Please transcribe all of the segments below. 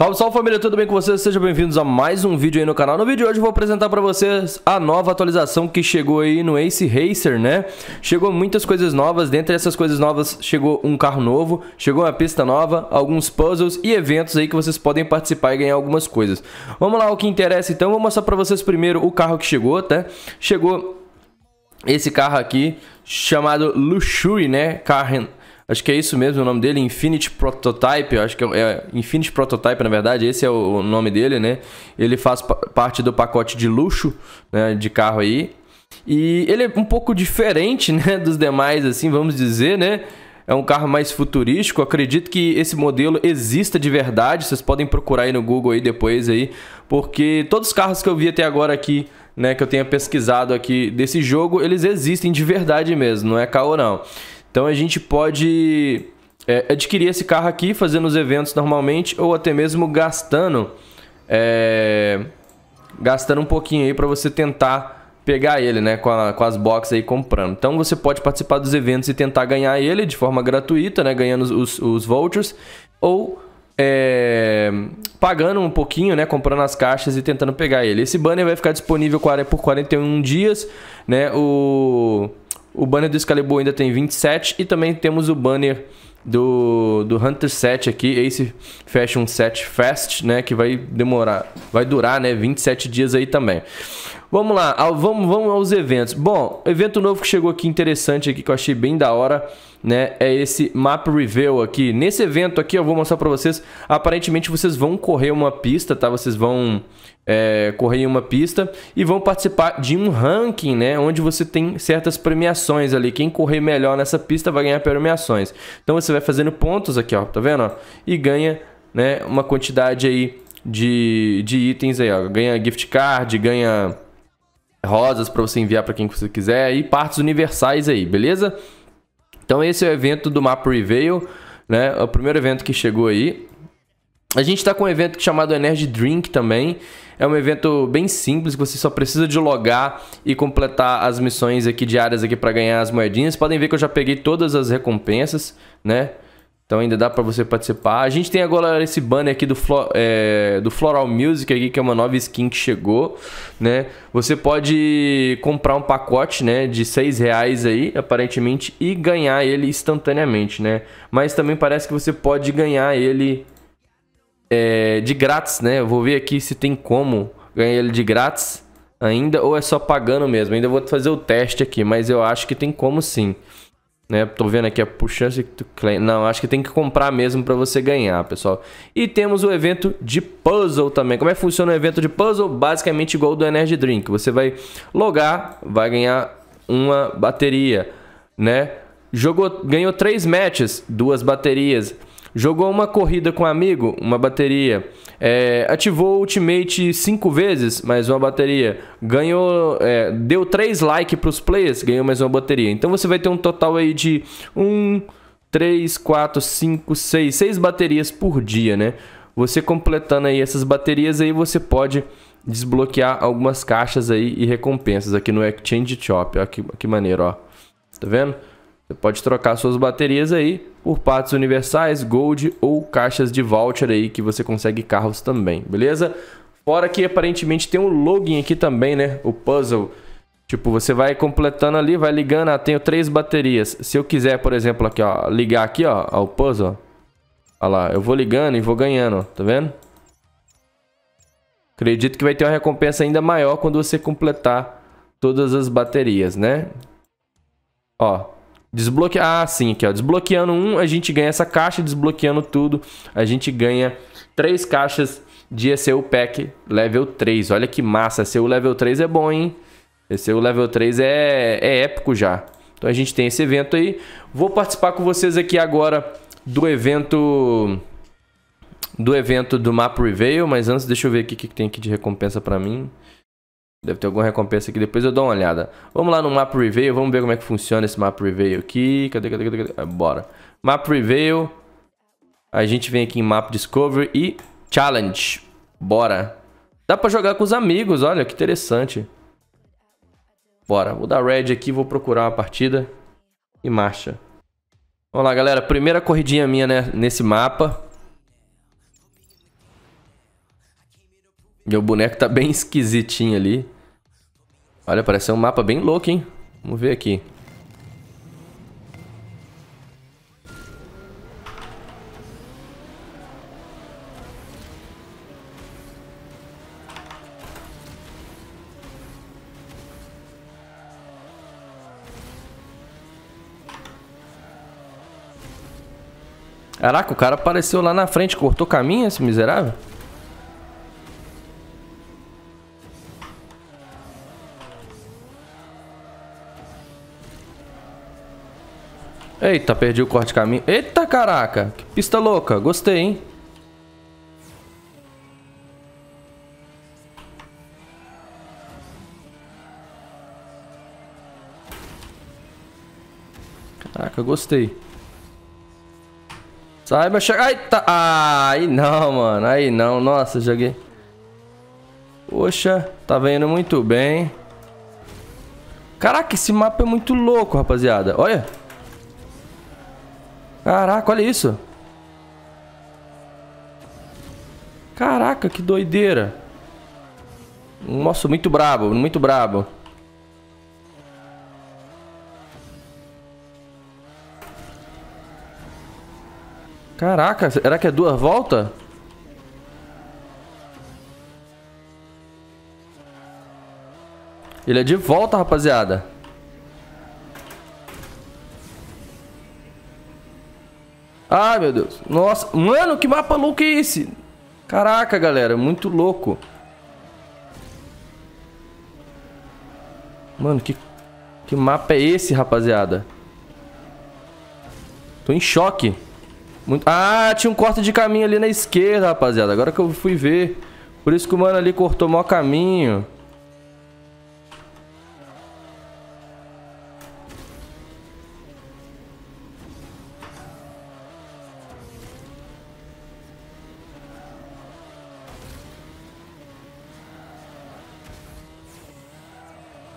Salve, salve família, tudo bem com vocês? Sejam bem-vindos a mais um vídeo aí no canal. No vídeo de hoje eu vou apresentar para vocês a nova atualização que chegou aí no Ace Racer, né? Chegou muitas coisas novas, dentre essas coisas novas chegou um carro novo, chegou uma pista nova, alguns puzzles e eventos aí que vocês podem participar e ganhar algumas coisas. Vamos lá, o que interessa então, vou mostrar para vocês primeiro o carro que chegou, tá? Chegou esse carro aqui, chamado Luxury, né? Carro Acho que é isso mesmo o nome dele, Infinite Prototype. Acho que é, é Prototype, na verdade, esse é o, o nome dele, né? Ele faz parte do pacote de luxo né, de carro aí. E ele é um pouco diferente né, dos demais, assim, vamos dizer, né? É um carro mais futurístico. Acredito que esse modelo exista de verdade. Vocês podem procurar aí no Google aí depois aí, porque todos os carros que eu vi até agora aqui né, que eu tenha pesquisado aqui desse jogo, eles existem de verdade mesmo, não é caô não. Então a gente pode é, adquirir esse carro aqui, fazendo os eventos normalmente, ou até mesmo gastando, é, gastando um pouquinho aí para você tentar pegar ele, né, com, a, com as boxes aí comprando. Então você pode participar dos eventos e tentar ganhar ele de forma gratuita, né, ganhando os, os vouchers, ou é, pagando um pouquinho, né, comprando as caixas e tentando pegar ele. Esse banner vai ficar disponível por 41 dias, né, o... O banner do Excalibur ainda tem 27 e também temos o banner do, do Hunter 7 aqui, Ace Fashion 7 Fast, né, que vai demorar, vai durar, né, 27 dias aí também. Vamos lá, ao, vamos, vamos aos eventos. Bom, evento novo que chegou aqui interessante aqui que eu achei bem da hora né, é esse Map Reveal aqui. Nesse evento aqui, eu vou mostrar para vocês, aparentemente vocês vão correr uma pista, tá? Vocês vão é, correr uma pista e vão participar de um ranking, né? Onde você tem certas premiações ali. Quem correr melhor nessa pista vai ganhar premiações. Então você vai fazendo pontos aqui, ó, tá vendo? E ganha né, uma quantidade aí de, de itens aí, ó. Ganha gift card, ganha rosas para você enviar para quem você quiser e partes universais aí, beleza? Então esse é o evento do Map Reveal, né? É o primeiro evento que chegou aí. A gente está com um evento chamado Energy Drink também. É um evento bem simples, que você só precisa de logar e completar as missões aqui diárias aqui para ganhar as moedinhas. Podem ver que eu já peguei todas as recompensas, né? Então ainda dá para você participar. A gente tem agora esse banner aqui do, é, do Floral Music aqui, que é uma nova skin que chegou, né? Você pode comprar um pacote, né, de seis reais aí, aparentemente, e ganhar ele instantaneamente, né? Mas também parece que você pode ganhar ele é, de grátis, né? Eu vou ver aqui se tem como ganhar ele de grátis ainda ou é só pagando mesmo. Ainda vou fazer o teste aqui, mas eu acho que tem como sim né? Tô vendo aqui a puxança que tu claim. Não, acho que tem que comprar mesmo para você ganhar, pessoal. E temos o evento de puzzle também. Como é que funciona o evento de puzzle? Basicamente igual ao do Energy Drink. Você vai logar, vai ganhar uma bateria, né? Jogou, ganhou três matches, duas baterias. Jogou uma corrida com um amigo, uma bateria. É, ativou o ultimate cinco vezes, mais uma bateria. Ganhou, é, deu três likes para os players, ganhou mais uma bateria. Então você vai ter um total aí de um, três, quatro, cinco, seis, seis baterias por dia, né? Você completando aí essas baterias aí, você pode desbloquear algumas caixas aí e recompensas aqui no Exchange Shop. Ó, que, que maneiro, ó. Tá vendo? Você pode trocar suas baterias aí por partes universais, gold ou caixas de voucher aí que você consegue carros também, beleza? Fora que aparentemente tem um login aqui também, né? O puzzle. Tipo, você vai completando ali, vai ligando, ah, tenho três baterias. Se eu quiser, por exemplo, aqui, ó, ligar aqui, ó, ao puzzle, ó. Olha lá, eu vou ligando e vou ganhando, ó, tá vendo? Acredito que vai ter uma recompensa ainda maior quando você completar todas as baterias, né? Ó, Desbloquear, ah, sim, aqui ó, desbloqueando um, a gente ganha essa caixa, desbloqueando tudo, a gente ganha três caixas de ECU Pack level 3. Olha que massa, ECU level 3 é bom, hein? ECU level 3 é, é épico já. Então a gente tem esse evento aí. Vou participar com vocês aqui agora do evento do evento do Map Reveal, mas antes deixa eu ver aqui o que tem aqui de recompensa para mim. Deve ter alguma recompensa aqui, depois eu dou uma olhada. Vamos lá no Map Reveal, vamos ver como é que funciona esse Map Reveal aqui. Cadê, cadê, cadê? cadê? Ah, bora. Map Reveal. A gente vem aqui em Map Discovery e Challenge. Bora. Dá pra jogar com os amigos, olha, que interessante. Bora, vou dar red aqui, vou procurar uma partida. E marcha. Vamos lá, galera. Primeira corridinha minha né, nesse mapa. Meu boneco tá bem esquisitinho ali. Olha, parece um mapa bem louco, hein? Vamos ver aqui. Caraca, o cara apareceu lá na frente, cortou caminho esse miserável? Eita, perdi o corte de caminho. Eita, caraca. Que pista louca. Gostei, hein? Caraca, gostei. Saiba chegar... Eita. Ah, aí não, mano. Aí não. Nossa, joguei... Poxa, tá vendo muito bem. Caraca, esse mapa é muito louco, rapaziada. Olha. Caraca, olha isso. Caraca, que doideira. Nossa, muito brabo, muito brabo. Caraca, será que é duas voltas? Ele é de volta, rapaziada. Ai, meu Deus. Nossa, mano, que mapa louco é esse? Caraca, galera, muito louco. Mano, que, que mapa é esse, rapaziada? Tô em choque. Muito... Ah, tinha um corte de caminho ali na esquerda, rapaziada. Agora que eu fui ver. Por isso que o mano ali cortou o maior caminho.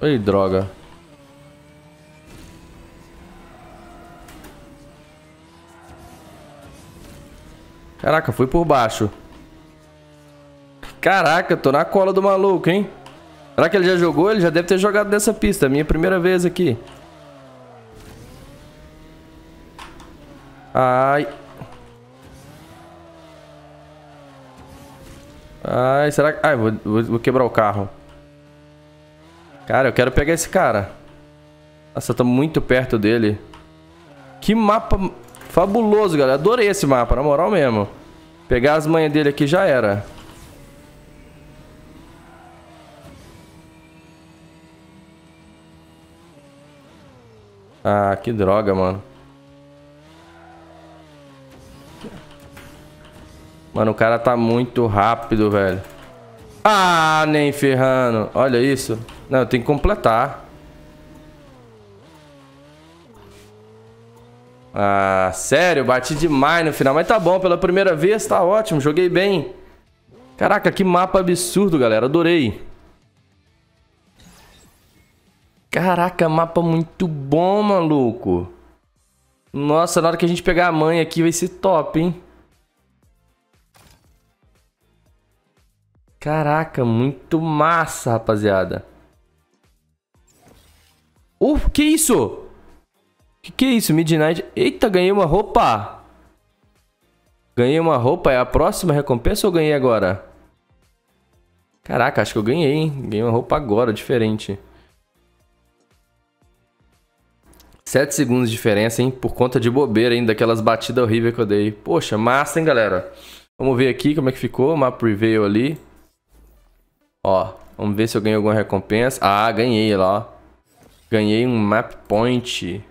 Ei, droga. Caraca, fui por baixo. Caraca, tô na cola do maluco, hein? Será que ele já jogou? Ele já deve ter jogado nessa pista. Minha primeira vez aqui. Ai. Ai, será que... Ai, vou, vou quebrar o carro. Cara, eu quero pegar esse cara. Nossa, eu tô muito perto dele. Que mapa fabuloso, galera. Adorei esse mapa, na moral mesmo. Pegar as manhas dele aqui já era. Ah, que droga, mano. Mano, o cara tá muito rápido, velho. Ah, nem ferrando. Olha isso. Não, eu tenho que completar. Ah, sério, bati demais no final. Mas tá bom, pela primeira vez tá ótimo, joguei bem. Caraca, que mapa absurdo, galera. Adorei. Caraca, mapa muito bom, maluco. Nossa, na hora que a gente pegar a mãe aqui vai ser top, hein? Caraca, muito massa, rapaziada. Uh, que isso? Que que é isso? Midnight. Eita, ganhei uma roupa. Ganhei uma roupa. É a próxima recompensa ou ganhei agora? Caraca, acho que eu ganhei, hein? Ganhei uma roupa agora, diferente. Sete segundos de diferença, hein? Por conta de bobeira, ainda Daquelas batidas horríveis que eu dei. Poxa, massa, hein, galera? Vamos ver aqui como é que ficou. Map Prevail ali. Ó, vamos ver se eu ganhei alguma recompensa. Ah, ganhei lá, ó. Ganhei um map point.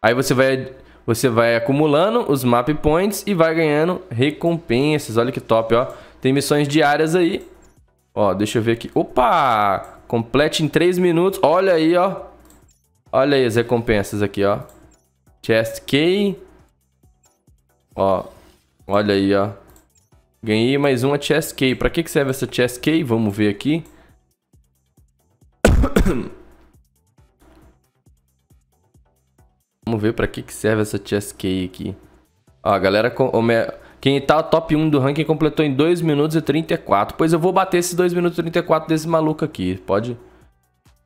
Aí você vai, você vai acumulando os map points e vai ganhando recompensas. Olha que top, ó. Tem missões diárias aí. Ó, deixa eu ver aqui. Opa! Complete em 3 minutos. Olha aí, ó. Olha aí as recompensas aqui, ó. Chest key. Ó. Olha aí, ó. Ganhei mais uma chest key. Pra que, que serve essa chest key? Vamos ver aqui. ver pra que, que serve essa TSK aqui. Ó, galera, quem tá top 1 do ranking completou em 2 minutos e 34. Pois eu vou bater esses 2 minutos e 34 desse maluco aqui. Pode,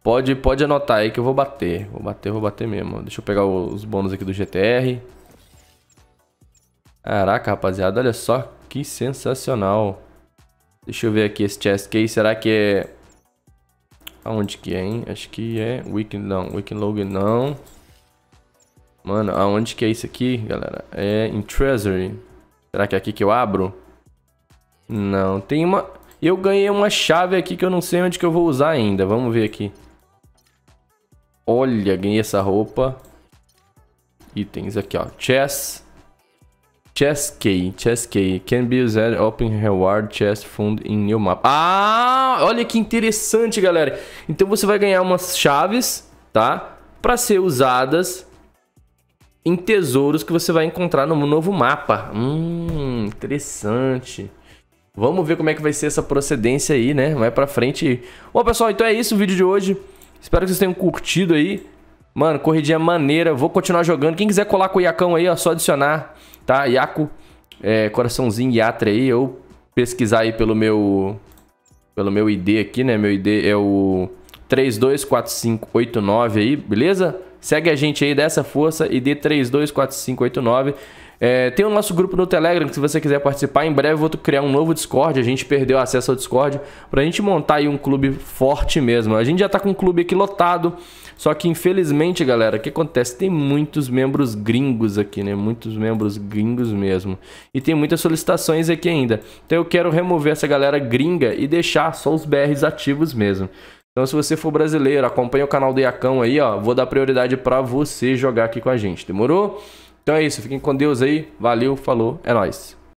pode, pode anotar aí que eu vou bater. Vou bater, vou bater mesmo. Deixa eu pegar os bônus aqui do GTR. Caraca, rapaziada, olha só que sensacional. Deixa eu ver aqui esse chest case. Será que é... Aonde que é, hein? Acho que é... Weekend, não. Weekend log, não. Mano, aonde que é isso aqui, galera? É em Treasury. Será que é aqui que eu abro? Não, tem uma... Eu ganhei uma chave aqui que eu não sei onde que eu vou usar ainda. Vamos ver aqui. Olha, ganhei essa roupa. Itens aqui, ó. Chess. Chess key. Chess key. Can be used open reward chest fund in new map. Ah, olha que interessante, galera. Então você vai ganhar umas chaves, tá? Para ser usadas em tesouros que você vai encontrar no novo mapa. Hum, interessante. Vamos ver como é que vai ser essa procedência aí, né? Vai pra frente. Bom, pessoal, então é isso o vídeo de hoje. Espero que vocês tenham curtido aí. Mano, corridinha é maneira. Vou continuar jogando. Quem quiser colar com o Iacão aí, ó, só adicionar, tá? Iaco, é, coraçãozinho Yatra aí. Ou pesquisar aí pelo meu, pelo meu ID aqui, né? Meu ID é o 324589 aí, beleza? Segue a gente aí, dessa força e dê 324589. É, tem o nosso grupo no Telegram, que se você quiser participar, em breve eu vou criar um novo Discord. A gente perdeu acesso ao Discord para a gente montar aí um clube forte mesmo. A gente já está com um clube aqui lotado, só que infelizmente, galera, o que acontece? Tem muitos membros gringos aqui, né? Muitos membros gringos mesmo. E tem muitas solicitações aqui ainda. Então eu quero remover essa galera gringa e deixar só os BRs ativos mesmo. Então, se você for brasileiro, acompanha o canal do Iacão aí, ó. Vou dar prioridade para você jogar aqui com a gente, demorou? Então é isso, fiquem com Deus aí. Valeu, falou, é nóis.